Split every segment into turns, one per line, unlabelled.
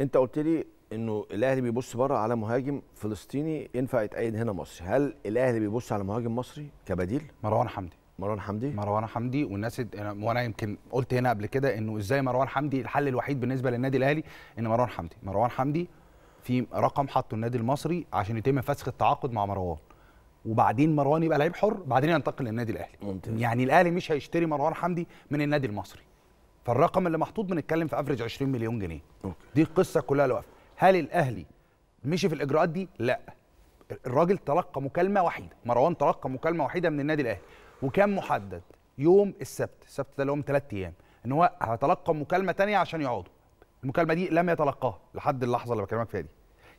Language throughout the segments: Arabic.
انت قلت لي انه الاهلي بيبص بره على مهاجم فلسطيني ينفع يتأيد هنا مصري هل الاهلي بيبص على مهاجم مصري كبديل مروان حمدي مروان حمدي مروان حمدي والناس وانا يمكن قلت هنا قبل كده انه ازاي مروان حمدي الحل الوحيد بالنسبه للنادي الاهلي ان مروان حمدي مروان حمدي في رقم حطه النادي المصري عشان يتم فسخ التعاقد مع مروان وبعدين مروان يبقى لعيب حر بعدين ينتقل للنادي الاهلي ممتاز. يعني الاهلي مش هيشتري مروان حمدي من النادي المصري فالرقم اللي محطوط بنتكلم في افريج 20 مليون جنيه أوكي. دي القصه كلها لوقف هل الاهلي مشي في الاجراءات دي لا الراجل تلقى مكالمه وحيده مروان تلقى مكالمه وحيده من النادي الاهلي وكان محدد يوم السبت السبت ده اللي هو من ثلاث ايام ان هو هيتلقى مكالمه ثانيه عشان يقعدوا المكالمه دي لم يتلقاها لحد اللحظه اللي بكلمك فيها دي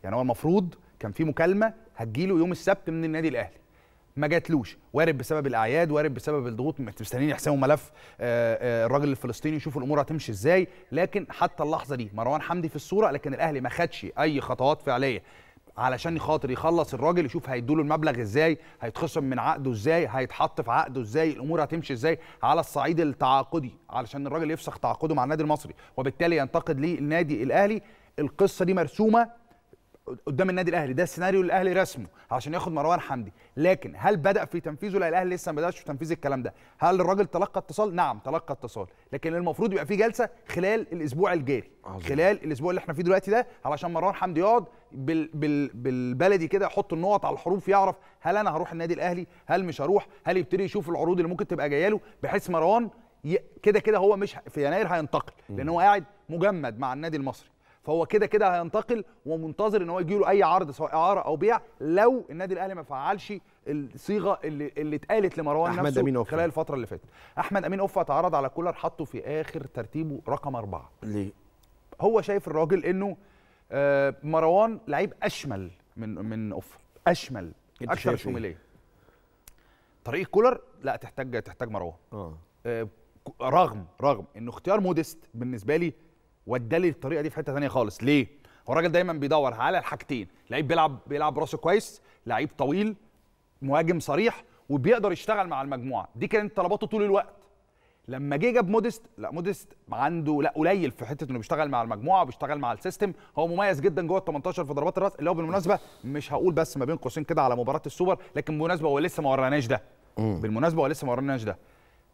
يعني هو المفروض كان في مكالمه هتجيله يوم السبت من النادي الاهلي ما جاتلوش وارد بسبب الاعياد وارد بسبب الضغوط مستنيين يحسموا ملف آه، آه، الراجل الفلسطيني يشوفوا الامور هتمشي ازاي لكن حتى اللحظه دي مروان حمدي في الصوره لكن الاهلي ما خدش اي خطوات فعليه علشان خاطر يخلص الراجل يشوف هيدوله المبلغ ازاي هيتخصم من عقده ازاي هيتحط في عقده ازاي الامور هتمشي ازاي على الصعيد التعاقدي علشان الراجل يفسخ تعاقده مع النادي المصري وبالتالي ينتقد ليه النادي الاهلي القصه دي مرسومه قدام النادي الاهلي ده السيناريو الاهلي رسمه عشان ياخد مروان حمدي لكن هل بدا في تنفيذه لا الاهلي لسه ما بداش في تنفيذ الكلام ده هل الراجل تلقى اتصال نعم تلقى اتصال لكن المفروض يبقى في جلسه خلال الاسبوع الجاري خلال الاسبوع اللي احنا فيه دلوقتي ده علشان مروان حمدي يقعد بال بال بالبلدي كده يحط النقط على الحروف يعرف هل انا هروح النادي الاهلي هل مش هروح هل يبتدي يشوف العروض اللي ممكن تبقى جايه له بحيث مروان كده كده هو مش في يناير هينتقل لان هو قاعد مجمد مع النادي المصري فهو كده كده هينتقل ومنتظر ان هو يجي له اي عرض سواء اعاره او بيع لو النادي الاهلي ما فعلش الصيغه اللي اللي اتقالت لمروان أحمد نفسه أمين أوفا. خلال الفتره اللي فاتت احمد امين اوفا اتعرض على كولر حطه في اخر ترتيبه رقم أربعة ليه هو شايف الراجل انه آه، مروان لعيب اشمل من من اوفا اشمل اكثر شموليه إيه؟ طريقه كولر لا تحتاج تحتاج مروان آه. آه، رغم رغم انه اختيار موديست بالنسبه لي ودالي الطريقه دي في حته ثانيه خالص ليه هو الراجل دايما بيدور على الحاجتين لعيب بيلعب بيلعب براسه كويس لعيب طويل مهاجم صريح وبيقدر يشتغل مع المجموعه دي كانت طلباته طول الوقت لما جه جاب موديست لا موديست عنده لا قليل في حته انه بيشتغل مع المجموعه وبيشتغل مع السيستم هو مميز جدا جوه ال 18 في ضربات الراس اللي هو بالمناسبه مش هقول بس ما بين قوسين كده على مباراه السوبر لكن بالمناسبه هو لسه ما وراناش ده بالمناسبه هو لسه ما وراناش ده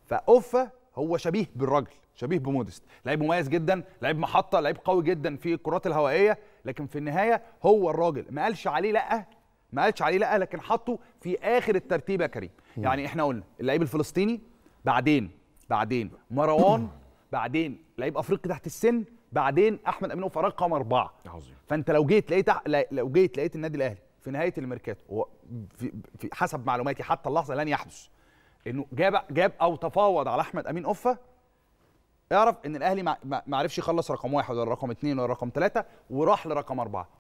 فاوفا هو شبيه بالراجل شبيه بمودست لعيب مميز جدا لعيب محطه لعيب قوي جدا في الكرات الهوائيه لكن في النهايه هو الراجل ما قالش عليه لا ما قالش عليه لا لكن حطه في اخر الترتيب يا كريم يعني احنا قلنا اللعيب الفلسطيني بعدين بعدين مروان بعدين لعيب افريقي تحت السن بعدين احمد امين وفراج رقم اربعه عظيم فانت لو جيت لقيت لو جيت لقيت النادي الاهلي في نهايه الميركاتو حسب معلوماتي حتى اللحظه لن يحدث انه جاب جاب او تفاوض على احمد امين اوفا اعرف ان الاهلي ما عرفش يخلص رقم واحد ولا رقم اثنين ولا رقم ثلاثه وراح لرقم اربعه